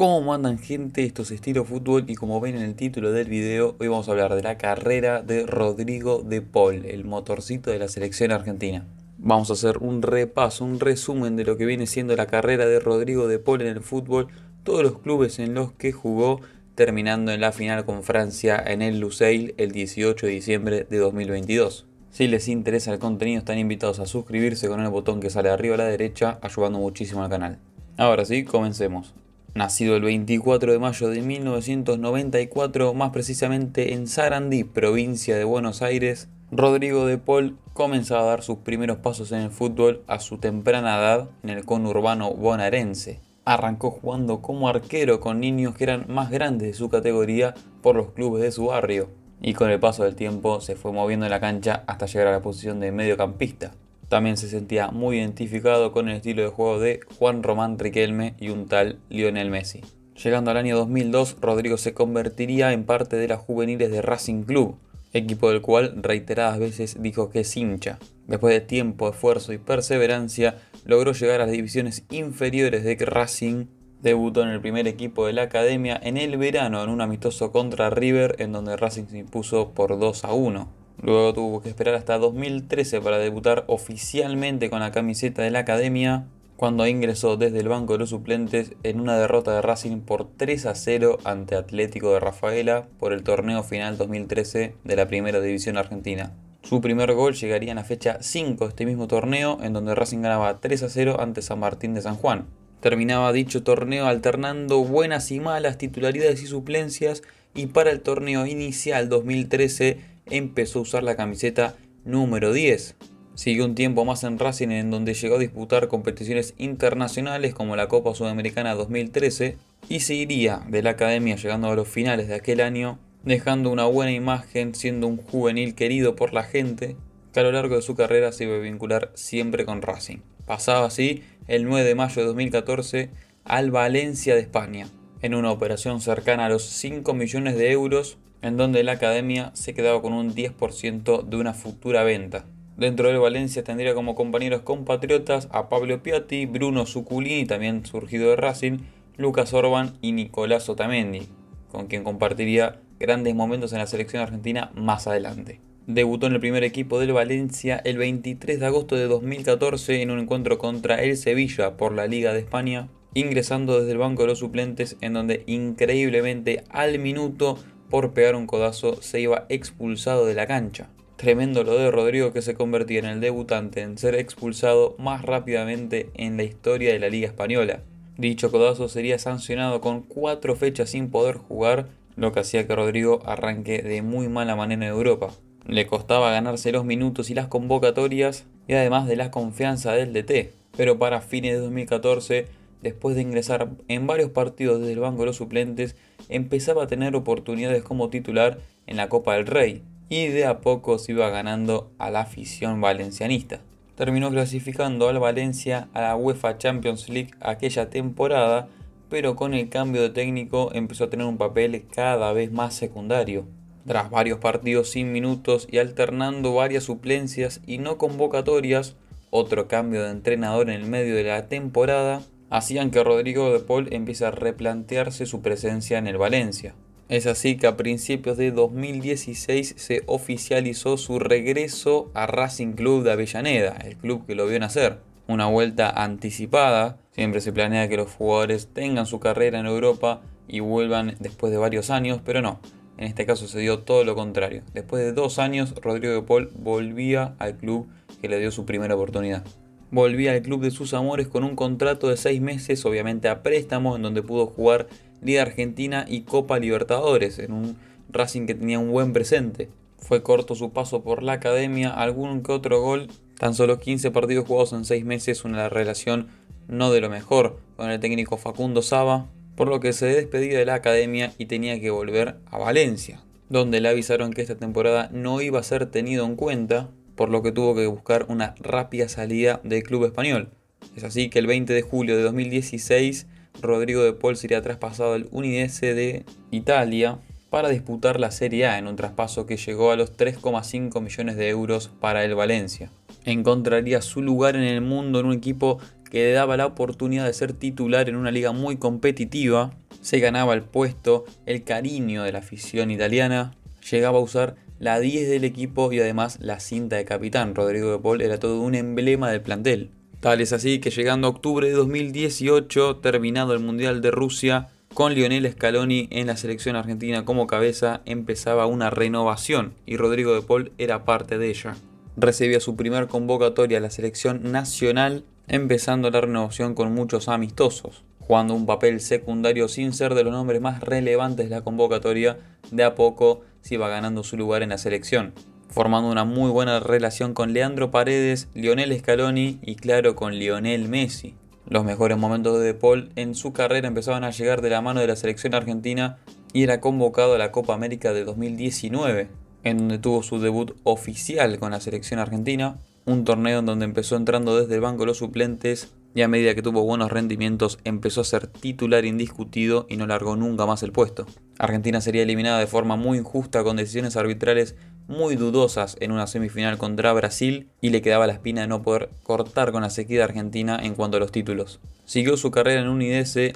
¿Cómo mandan gente? estos estilos Fútbol y como ven en el título del video, hoy vamos a hablar de la carrera de Rodrigo de Paul, el motorcito de la selección argentina. Vamos a hacer un repaso, un resumen de lo que viene siendo la carrera de Rodrigo de Paul en el fútbol, todos los clubes en los que jugó, terminando en la final con Francia en el Lusail el 18 de diciembre de 2022. Si les interesa el contenido están invitados a suscribirse con el botón que sale arriba a la derecha, ayudando muchísimo al canal. Ahora sí, comencemos nacido el 24 de mayo de 1994, más precisamente en Sarandí, provincia de Buenos Aires, Rodrigo de Paul comenzaba a dar sus primeros pasos en el fútbol a su temprana edad en el conurbano bonaerense. Arrancó jugando como arquero con niños que eran más grandes de su categoría por los clubes de su barrio y con el paso del tiempo se fue moviendo en la cancha hasta llegar a la posición de mediocampista también se sentía muy identificado con el estilo de juego de Juan Román Riquelme y un tal Lionel Messi. Llegando al año 2002, Rodrigo se convertiría en parte de las juveniles de Racing Club, equipo del cual reiteradas veces dijo que es hincha. Después de tiempo, esfuerzo y perseverancia, logró llegar a las divisiones inferiores de Racing. Debutó en el primer equipo de la academia en el verano en un amistoso contra River en donde Racing se impuso por 2 a 1. Luego tuvo que esperar hasta 2013 para debutar oficialmente con la camiseta de la academia, cuando ingresó desde el banco de los suplentes en una derrota de Racing por 3 a 0 ante Atlético de Rafaela por el torneo final 2013 de la Primera División Argentina. Su primer gol llegaría en la fecha 5 de este mismo torneo, en donde Racing ganaba 3 a 0 ante San Martín de San Juan. Terminaba dicho torneo alternando buenas y malas titularidades y suplencias, y para el torneo inicial 2013 empezó a usar la camiseta número 10. Siguió un tiempo más en Racing en donde llegó a disputar competiciones internacionales como la Copa Sudamericana 2013 y seguiría de la academia llegando a los finales de aquel año, dejando una buena imagen, siendo un juvenil querido por la gente que a lo largo de su carrera se iba a vincular siempre con Racing. Pasaba así el 9 de mayo de 2014 al Valencia de España, en una operación cercana a los 5 millones de euros en donde la academia se quedaba con un 10% de una futura venta. Dentro del Valencia tendría como compañeros compatriotas a Pablo Piatti, Bruno y también surgido de Racing, Lucas Orban y Nicolás Otamendi, con quien compartiría grandes momentos en la selección argentina más adelante. Debutó en el primer equipo del Valencia el 23 de agosto de 2014 en un encuentro contra el Sevilla por la Liga de España, ingresando desde el banco de los suplentes en donde increíblemente al minuto por pegar un codazo se iba expulsado de la cancha. Tremendo lo de Rodrigo que se convertía en el debutante en ser expulsado más rápidamente en la historia de la Liga Española. Dicho codazo sería sancionado con cuatro fechas sin poder jugar, lo que hacía que Rodrigo arranque de muy mala manera en Europa. Le costaba ganarse los minutos y las convocatorias y además de la confianza del DT, pero para fines de 2014, después de ingresar en varios partidos desde el banco de los suplentes, empezaba a tener oportunidades como titular en la Copa del Rey y de a poco se iba ganando a la afición valencianista. Terminó clasificando al Valencia a la UEFA Champions League aquella temporada, pero con el cambio de técnico empezó a tener un papel cada vez más secundario. Tras varios partidos sin minutos y alternando varias suplencias y no convocatorias, otro cambio de entrenador en el medio de la temporada hacían que Rodrigo de Paul empiece a replantearse su presencia en el Valencia. Es así que a principios de 2016 se oficializó su regreso a Racing Club de Avellaneda, el club que lo vio nacer. Una vuelta anticipada, siempre se planea que los jugadores tengan su carrera en Europa y vuelvan después de varios años, pero no, en este caso se dio todo lo contrario. Después de dos años, Rodrigo de Paul volvía al club que le dio su primera oportunidad volvía al club de sus amores con un contrato de seis meses, obviamente a préstamo, en donde pudo jugar Liga Argentina y Copa Libertadores, en un Racing que tenía un buen presente. Fue corto su paso por la academia, algún que otro gol, tan solo 15 partidos jugados en seis meses, una relación no de lo mejor con el técnico Facundo Saba, por lo que se despedía de la academia y tenía que volver a Valencia, donde le avisaron que esta temporada no iba a ser tenido en cuenta, por lo que tuvo que buscar una rápida salida del club español. Es así que el 20 de julio de 2016, Rodrigo de Paul sería traspasado al Unidese de Italia para disputar la Serie A en un traspaso que llegó a los 3,5 millones de euros para el Valencia. Encontraría su lugar en el mundo en un equipo que le daba la oportunidad de ser titular en una liga muy competitiva, se ganaba el puesto, el cariño de la afición italiana, llegaba a usar la 10 del equipo y además la cinta de capitán. Rodrigo de Paul era todo un emblema del plantel. Tal es así que llegando a octubre de 2018, terminado el Mundial de Rusia, con Lionel Scaloni en la selección argentina como cabeza, empezaba una renovación y Rodrigo de Paul era parte de ella. Recibía su primer convocatoria a la selección nacional, empezando la renovación con muchos amistosos jugando un papel secundario sin ser de los nombres más relevantes de la convocatoria, de a poco se iba ganando su lugar en la selección, formando una muy buena relación con Leandro Paredes, Lionel Scaloni y claro con Lionel Messi. Los mejores momentos de De Paul en su carrera empezaban a llegar de la mano de la selección argentina y era convocado a la Copa América de 2019, en donde tuvo su debut oficial con la selección argentina, un torneo en donde empezó entrando desde el banco los suplentes y a medida que tuvo buenos rendimientos empezó a ser titular indiscutido y no largó nunca más el puesto. Argentina sería eliminada de forma muy injusta con decisiones arbitrales muy dudosas en una semifinal contra Brasil y le quedaba la espina de no poder cortar con la sequía argentina en cuanto a los títulos. Siguió su carrera en un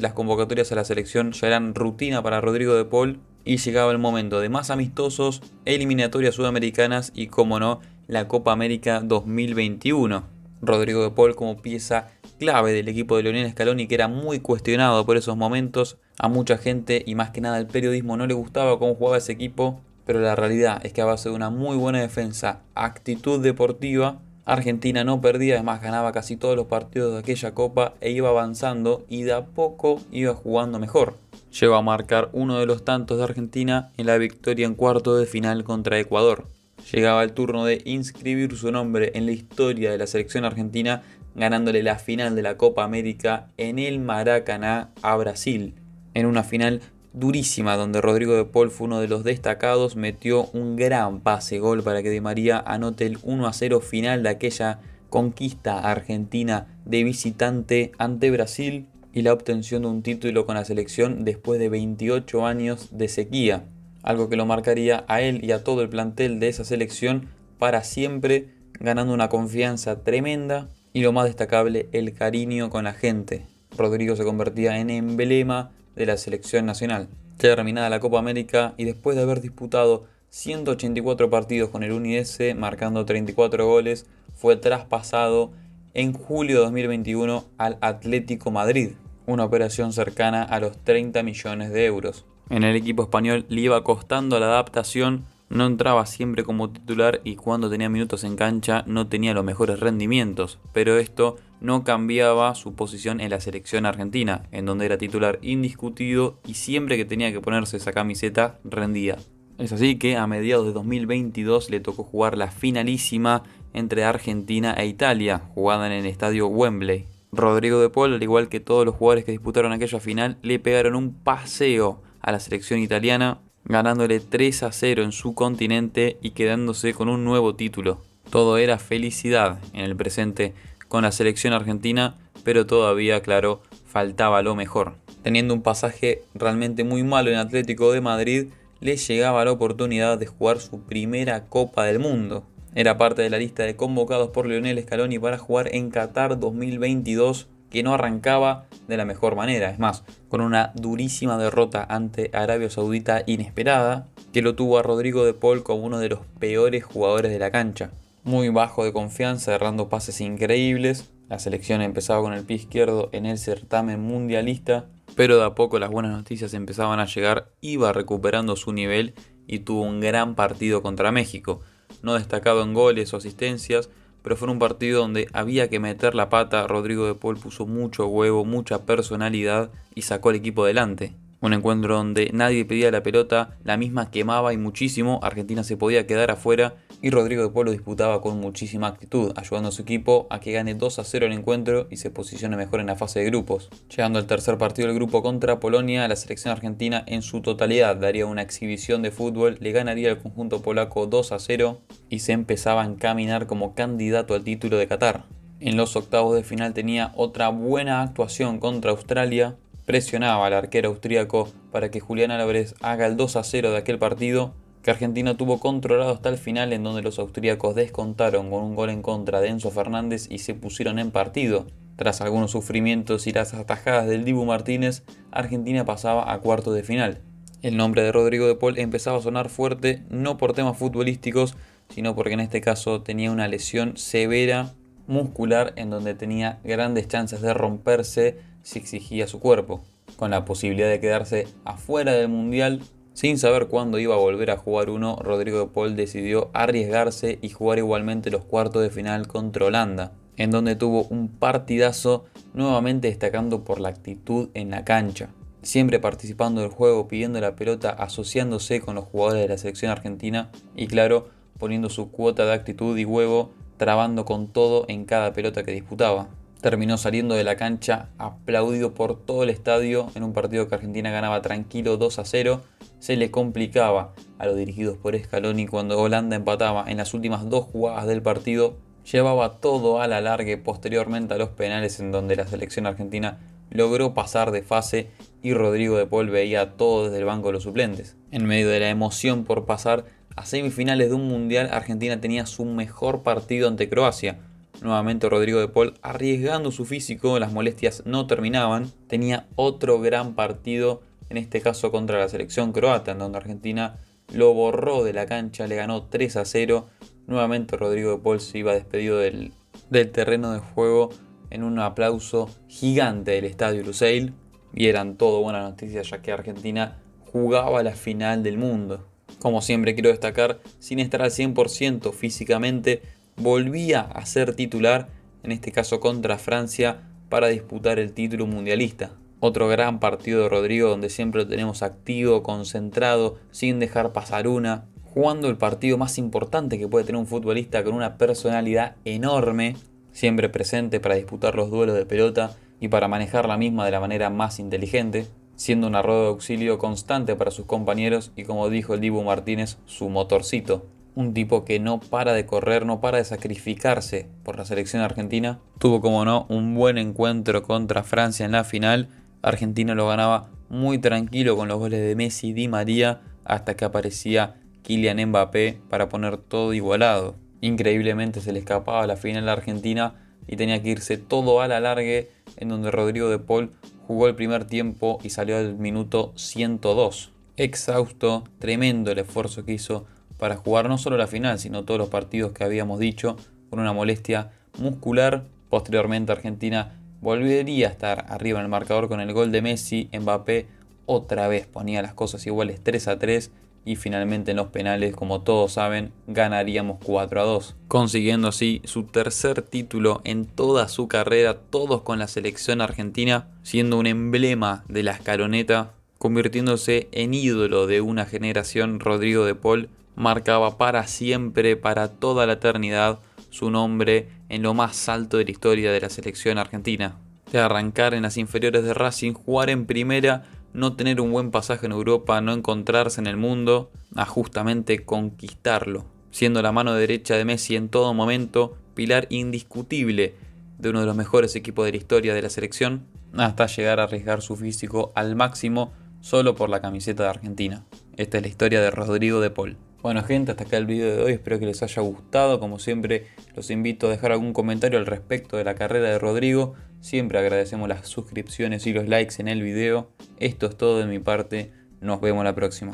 las convocatorias a la selección ya eran rutina para Rodrigo de Paul y llegaba el momento de más amistosos, eliminatorias sudamericanas y, como no, la Copa América 2021. Rodrigo de Paul como pieza clave del equipo de Leonel Scaloni que era muy cuestionado por esos momentos. A mucha gente y más que nada el periodismo no le gustaba cómo jugaba ese equipo, pero la realidad es que a base de una muy buena defensa, actitud deportiva, Argentina no perdía, además ganaba casi todos los partidos de aquella copa e iba avanzando y de a poco iba jugando mejor. Lleva a marcar uno de los tantos de Argentina en la victoria en cuarto de final contra Ecuador. Llegaba el turno de inscribir su nombre en la historia de la selección argentina, ganándole la final de la Copa América en el Maracaná a Brasil, en una final durísima donde Rodrigo de Paul fue uno de los destacados, metió un gran pase gol para que De María anote el 1 a 0 final de aquella conquista argentina de visitante ante Brasil y la obtención de un título con la selección después de 28 años de sequía algo que lo marcaría a él y a todo el plantel de esa selección para siempre, ganando una confianza tremenda y lo más destacable, el cariño con la gente. Rodrigo se convertía en emblema de la selección nacional. terminada la Copa América y después de haber disputado 184 partidos con el UNIS, marcando 34 goles, fue traspasado en julio de 2021 al Atlético Madrid, una operación cercana a los 30 millones de euros. En el equipo español le iba costando la adaptación, no entraba siempre como titular y cuando tenía minutos en cancha no tenía los mejores rendimientos, pero esto no cambiaba su posición en la selección argentina, en donde era titular indiscutido y siempre que tenía que ponerse esa camiseta rendía. Es así que a mediados de 2022 le tocó jugar la finalísima entre Argentina e Italia, jugada en el estadio Wembley. Rodrigo de Paul, al igual que todos los jugadores que disputaron aquella final, le pegaron un paseo a la selección italiana, ganándole 3 a 0 en su continente y quedándose con un nuevo título. Todo era felicidad en el presente con la selección argentina, pero todavía, claro, faltaba lo mejor. Teniendo un pasaje realmente muy malo en Atlético de Madrid, le llegaba la oportunidad de jugar su primera Copa del Mundo. Era parte de la lista de convocados por Leonel Scaloni para jugar en Qatar 2022 que no arrancaba de la mejor manera. Es más, con una durísima derrota ante Arabia Saudita inesperada, que lo tuvo a Rodrigo de Paul como uno de los peores jugadores de la cancha. Muy bajo de confianza, errando pases increíbles. La selección empezaba con el pie izquierdo en el certamen mundialista, pero de a poco las buenas noticias empezaban a llegar, iba recuperando su nivel y tuvo un gran partido contra México. No destacado en goles o asistencias, pero fue un partido donde había que meter la pata. Rodrigo de Paul puso mucho huevo, mucha personalidad y sacó al equipo adelante. Un encuentro donde nadie pedía la pelota, la misma quemaba y muchísimo, Argentina se podía quedar afuera y Rodrigo de pueblo disputaba con muchísima actitud, ayudando a su equipo a que gane 2 a 0 el encuentro y se posicione mejor en la fase de grupos. Llegando al tercer partido del grupo contra Polonia, la selección argentina en su totalidad daría una exhibición de fútbol, le ganaría al conjunto polaco 2 a 0 y se empezaba a encaminar como candidato al título de Qatar. En los octavos de final tenía otra buena actuación contra Australia, presionaba al arquero austríaco para que Julián Álvarez haga el 2 a 0 de aquel partido que Argentina tuvo controlado hasta el final en donde los austríacos descontaron con un gol en contra de Enzo Fernández y se pusieron en partido. Tras algunos sufrimientos y las atajadas del Dibu Martínez, Argentina pasaba a cuartos de final. El nombre de Rodrigo de Paul empezaba a sonar fuerte no por temas futbolísticos, sino porque en este caso tenía una lesión severa muscular en donde tenía grandes chances de romperse se exigía su cuerpo, con la posibilidad de quedarse afuera del Mundial. Sin saber cuándo iba a volver a jugar uno, Rodrigo de Paul decidió arriesgarse y jugar igualmente los cuartos de final contra Holanda, en donde tuvo un partidazo nuevamente destacando por la actitud en la cancha siempre participando del juego, pidiendo la pelota, asociándose con los jugadores de la selección argentina y claro, poniendo su cuota de actitud y huevo, trabando con todo en cada pelota que disputaba terminó saliendo de la cancha aplaudido por todo el estadio en un partido que Argentina ganaba tranquilo 2 a 0. Se le complicaba a los dirigidos por Scaloni cuando Holanda empataba en las últimas dos jugadas del partido. Llevaba todo a al alargue posteriormente a los penales en donde la selección argentina logró pasar de fase y Rodrigo de Paul veía todo desde el banco de los suplentes. En medio de la emoción por pasar a semifinales de un mundial, Argentina tenía su mejor partido ante Croacia, Nuevamente Rodrigo de Paul arriesgando su físico, las molestias no terminaban. Tenía otro gran partido, en este caso contra la selección croata, en donde Argentina lo borró de la cancha, le ganó 3 a 0. Nuevamente Rodrigo de Paul se iba despedido del, del terreno de juego en un aplauso gigante del estadio Lusail. Y eran todo buenas noticias ya que Argentina jugaba la final del mundo. Como siempre quiero destacar, sin estar al 100% físicamente, volvía a ser titular, en este caso contra Francia, para disputar el título mundialista. Otro gran partido de Rodrigo donde siempre lo tenemos activo, concentrado, sin dejar pasar una, jugando el partido más importante que puede tener un futbolista con una personalidad enorme, siempre presente para disputar los duelos de pelota y para manejar la misma de la manera más inteligente, siendo una rueda de auxilio constante para sus compañeros y como dijo el Dibu Martínez, su motorcito un tipo que no para de correr, no para de sacrificarse por la selección argentina. Tuvo como no un buen encuentro contra Francia en la final. Argentina lo ganaba muy tranquilo con los goles de Messi y Di María hasta que aparecía Kylian Mbappé para poner todo igualado. Increíblemente se le escapaba la final a Argentina y tenía que irse todo a la largue en donde Rodrigo de Paul jugó el primer tiempo y salió al minuto 102. Exhausto, tremendo el esfuerzo que hizo para jugar no solo la final, sino todos los partidos que habíamos dicho, con una molestia muscular. Posteriormente Argentina volvería a estar arriba en el marcador con el gol de Messi, Mbappé otra vez ponía las cosas iguales 3 a 3 y finalmente en los penales, como todos saben, ganaríamos 4 a 2, consiguiendo así su tercer título en toda su carrera, todos con la selección argentina, siendo un emblema de la escaloneta, convirtiéndose en ídolo de una generación Rodrigo de Paul marcaba para siempre, para toda la eternidad, su nombre en lo más alto de la historia de la selección argentina. De arrancar en las inferiores de Racing, jugar en primera, no tener un buen pasaje en Europa, no encontrarse en el mundo, a justamente conquistarlo. Siendo la mano derecha de Messi en todo momento, pilar indiscutible de uno de los mejores equipos de la historia de la selección, hasta llegar a arriesgar su físico al máximo solo por la camiseta de Argentina. Esta es la historia de Rodrigo de Paul. Bueno gente, hasta acá el video de hoy, espero que les haya gustado, como siempre los invito a dejar algún comentario al respecto de la carrera de Rodrigo, siempre agradecemos las suscripciones y los likes en el video, esto es todo de mi parte, nos vemos la próxima.